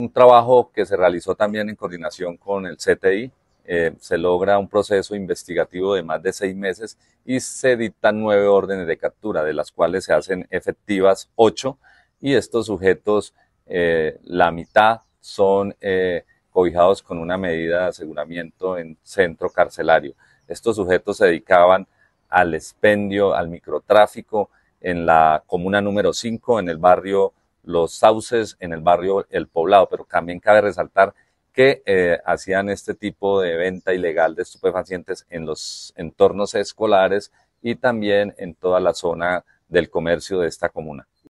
Un trabajo que se realizó también en coordinación con el CTI, eh, se logra un proceso investigativo de más de seis meses y se dictan nueve órdenes de captura, de las cuales se hacen efectivas ocho y estos sujetos, eh, la mitad son eh, cobijados con una medida de aseguramiento en centro carcelario. Estos sujetos se dedicaban al expendio, al microtráfico en la comuna número cinco, en el barrio los sauces en el barrio El Poblado, pero también cabe resaltar que eh, hacían este tipo de venta ilegal de estupefacientes en los entornos escolares y también en toda la zona del comercio de esta comuna.